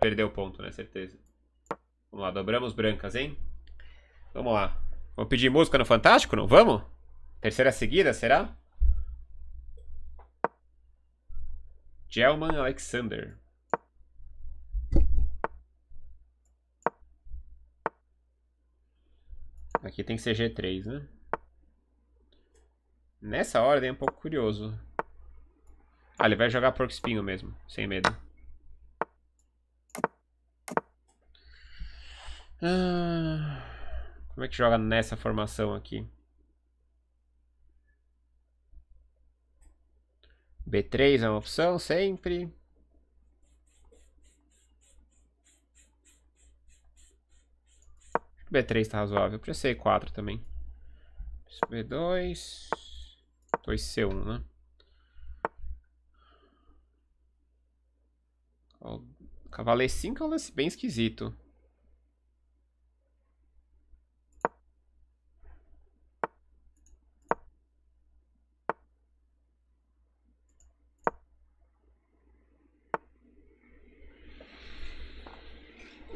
perder o ponto, né? Certeza. Vamos lá, dobramos brancas, hein? Vamos lá. Vamos pedir música no Fantástico, não vamos? Terceira seguida, será? Gelman Alexander. Aqui tem que ser G3, né? Nessa ordem é um pouco curioso. Ah, ele vai jogar porco espinho mesmo, sem medo. Ah, como é que joga nessa formação aqui? B3 é uma opção sempre. B3 está razoável. Para C4 também. B2. 2C1, né? cavaleiro 5 é um lance bem esquisito.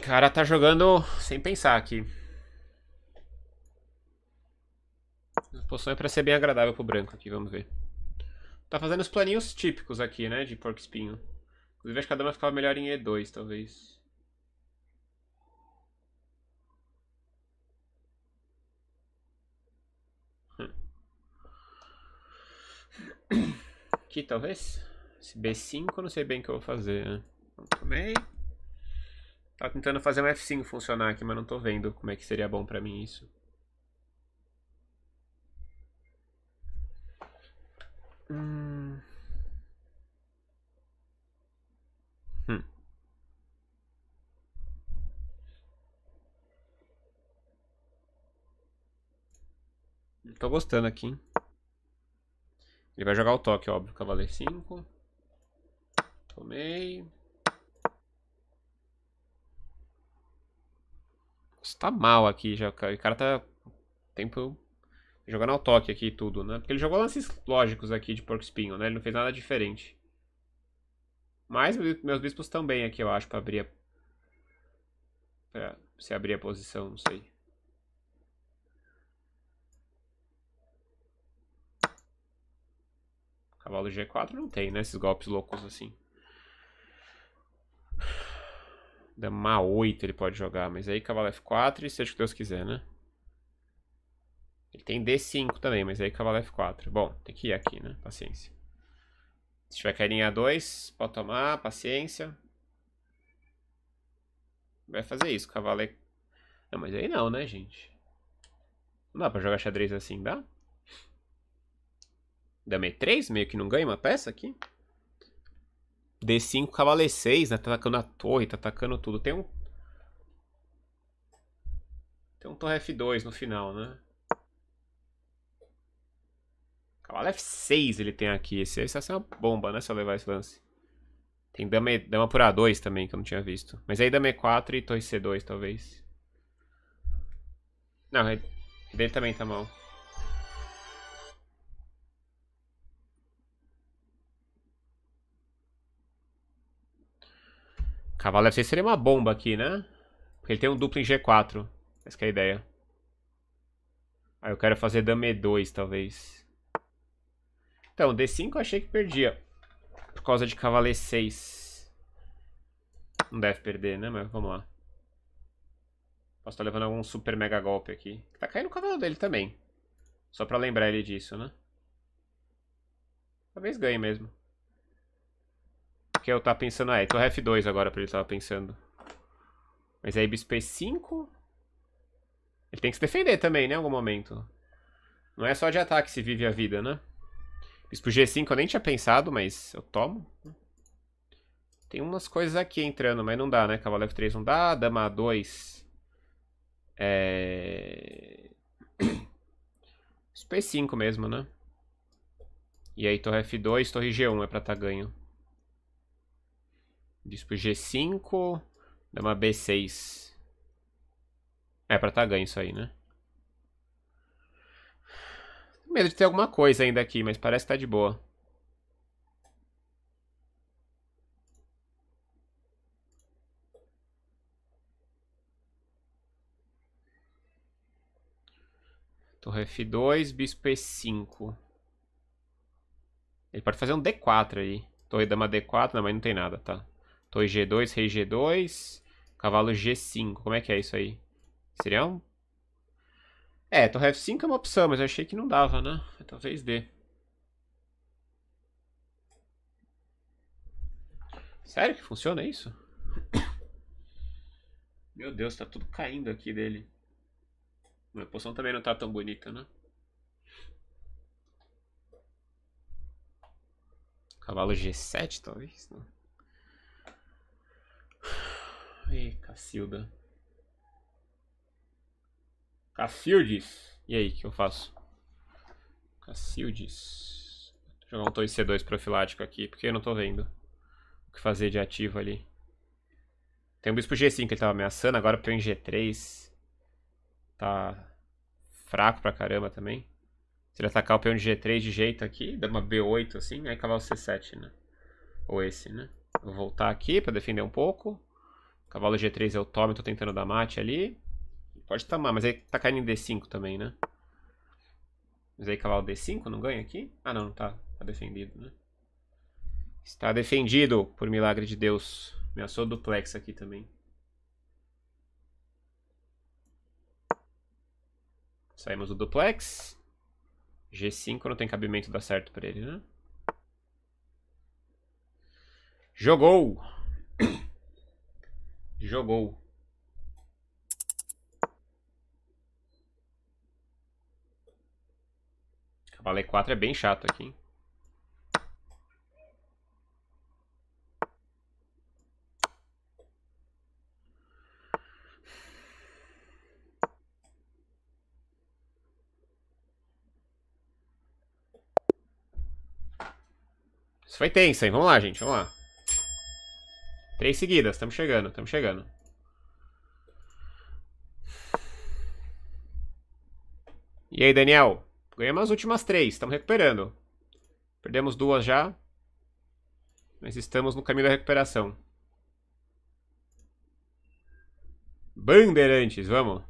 cara tá jogando sem pensar aqui. A posição é pra ser bem agradável pro branco aqui, vamos ver. Tá fazendo os planinhos típicos aqui, né, de porco espinho. Inclusive acho que a dama ficava melhor em E2, talvez. Hum. Aqui, talvez? Esse B5, eu não sei bem o que eu vou fazer, né? comer. Tava tentando fazer um F5 funcionar aqui, mas não tô vendo como é que seria bom pra mim isso. Hum... Hum. Tô gostando aqui, Ele vai jogar o toque, óbvio. Cavaleiro 5. Tomei. Você tá mal aqui já. O cara tá. Tempo. Jogando ao toque aqui e tudo, né? Porque ele jogou lances lógicos aqui de porco espinho, né? Ele não fez nada diferente. Mas meus bispos também aqui, eu acho, pra abrir a... Pra se abrir a posição, não sei. Cavalo G4 não tem, né? Esses golpes loucos assim. Dama 8 ele pode jogar, mas aí cavalo F4 e seja o que Deus quiser, né? Ele tem D5 também, mas aí cavalo F4. Bom, tem que ir aqui, né? Paciência. Se tiver em A2, pode tomar, paciência. Vai fazer isso, cavalo é Não, mas aí não, né, gente? Não dá pra jogar xadrez assim, dá? Dama E3, meio que não ganha uma peça aqui. D5, cavalo é E6, né? Tá atacando a torre, tá atacando tudo. Tem um... Tem um torre F2 no final, né? Cavalo F6 ele tem aqui. Esse vai ser uma bomba, né? Se eu levar esse lance. Tem dama, e, dama por A2 também, que eu não tinha visto. Mas aí dama E4 é e torre C2, talvez. Não, é- ele também tá mal. Cavalo F6 seria uma bomba aqui, né? Porque ele tem um duplo em G4. Essa é a ideia. Aí ah, eu quero fazer dame 2, talvez. Então, D5 eu achei que perdia. Por causa de cavalo E6. Não deve perder, né? Mas vamos lá. Posso estar levando algum super mega golpe aqui. Tá caindo o cavalo dele também. Só pra lembrar ele disso, né? Talvez ganhe mesmo. Raquel tá pensando... Ah, é Torre F2 agora pra ele tava pensando. Mas aí bispo E5... Ele tem que se defender também, né? Em algum momento. Não é só de ataque se vive a vida, né? Bispo G5 eu nem tinha pensado, mas eu tomo. Tem umas coisas aqui entrando, mas não dá, né? Cavalo F3 não dá, dama A2. É... Bispo 5 mesmo, né? E aí torre F2, torre G1 é pra tá ganho. Bispo G5, dama B6. É, pra tá ganho isso aí, né? medo de ter alguma coisa ainda aqui, mas parece que tá de boa. Torre F2, bispo E5. Ele pode fazer um D4 aí. Torre dama D4, não, mas não tem nada, tá. Torre G2, Rei G2, Cavalo G5. Como é que é isso aí? Seria um... É, Torre F5 é uma opção, mas eu achei que não dava, né? É talvez dê. Sério que funciona isso? Meu Deus, tá tudo caindo aqui dele. Minha poção também não tá tão bonita, né? Cavalo G7, talvez? Não. Ai, Cacilda. Cacildes. E aí, o que eu faço? Cacildes. Vou jogar um Toy C2 profilático aqui, porque eu não tô vendo o que fazer de ativo ali. Tem um bispo G5 que ele tava ameaçando, agora tem um G3. Tá fraco pra caramba também. Se ele atacar o peão de G3 de jeito aqui, dá uma B8 assim, aí cavalo C7, né? Ou esse, né? Vou voltar aqui pra defender um pouco. Cavalo G3 é o Tommy, tô tentando dar mate ali. Pode tomar, mas aí tá caindo em D5 também, né? Mas aí cavalo D5 não ganha aqui? Ah não, tá. Tá defendido, né? Está defendido, por milagre de Deus. Ameaçou duplex aqui também. Saímos do duplex. G5 não tem cabimento dar certo pra ele, né? Jogou! jogou Cavalo E4 é bem chato aqui, hein? Isso foi tenso, hein? Vamos lá, gente, vamos lá. Três seguidas, estamos chegando, estamos chegando. E aí, Daniel? Ganhamos as últimas três, estamos recuperando. Perdemos duas já. Mas estamos no caminho da recuperação. Bandeirantes, vamos.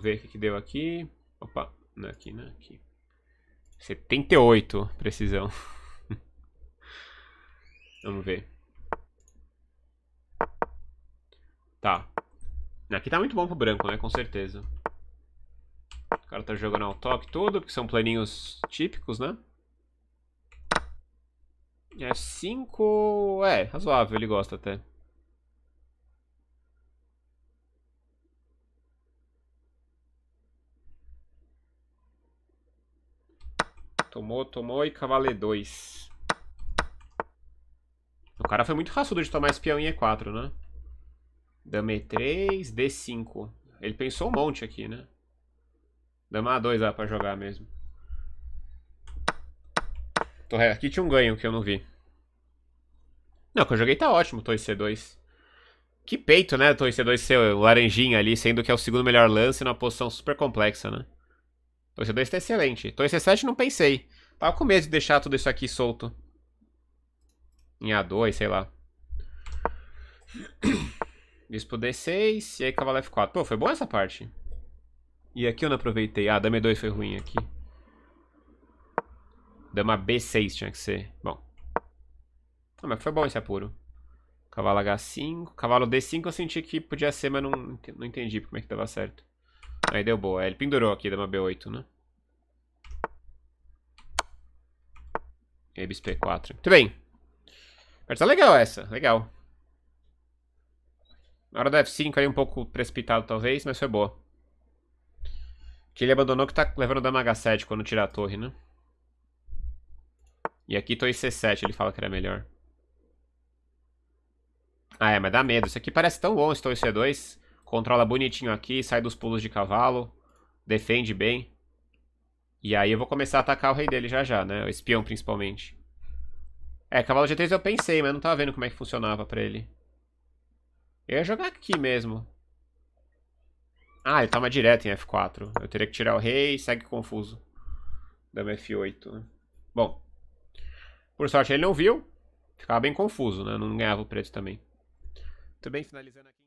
Vamos ver o que, que deu aqui. Opa, não é aqui, não é aqui. 78 precisão. Vamos ver. Tá. Aqui tá muito bom pro branco, né? Com certeza. O cara tá jogando ao toque tudo, porque são planinhos típicos, né? É 5... É, razoável, ele gosta até. tomou e cavaleiro 2. O cara foi muito raçudo de tomar esse peão em E4, né? Dama E3, D5. Ele pensou um monte aqui, né? Dama A2 dá pra jogar mesmo. Aqui tinha um ganho que eu não vi. Não, que eu joguei tá ótimo, Torre C2. Que peito, né, Torre C2 ser o laranjinha ali, sendo que é o segundo melhor lance numa posição super complexa, né? Torre C2 tá excelente. Torre C7 não pensei. Tava com medo de deixar tudo isso aqui solto. Em A2, sei lá. Bispo D6 e aí cavalo F4. Pô, foi boa essa parte. E aqui eu não aproveitei. Ah, dama E2 foi ruim aqui. Dama B6 tinha que ser. Bom. Não, ah, mas foi bom esse apuro. Cavalo H5. Cavalo D5 eu senti que podia ser, mas não, não entendi como é que dava certo. Aí deu boa. É, ele pendurou aqui, dama B8, né? E aí, 4 Muito bem. Mas tá legal essa, legal. Na hora do F5 ali um pouco precipitado talvez, mas foi boa. Que ele abandonou que tá levando dama H7 quando tirar a torre, né? E aqui tô em C7, ele fala que era melhor. Ah, é, mas dá medo. Isso aqui parece tão bom, estou em C2. Controla bonitinho aqui, sai dos pulos de cavalo. Defende bem. E aí eu vou começar a atacar o rei dele já já, né? O espião, principalmente. É, cavalo G3 eu pensei, mas não tava vendo como é que funcionava pra ele. Eu ia jogar aqui mesmo. Ah, ele toma direto em F4. Eu teria que tirar o rei e segue confuso. Dama F8, Bom. Por sorte ele não viu. Ficava bem confuso, né? Não ganhava o preto também. Tudo bem, finalizando aqui.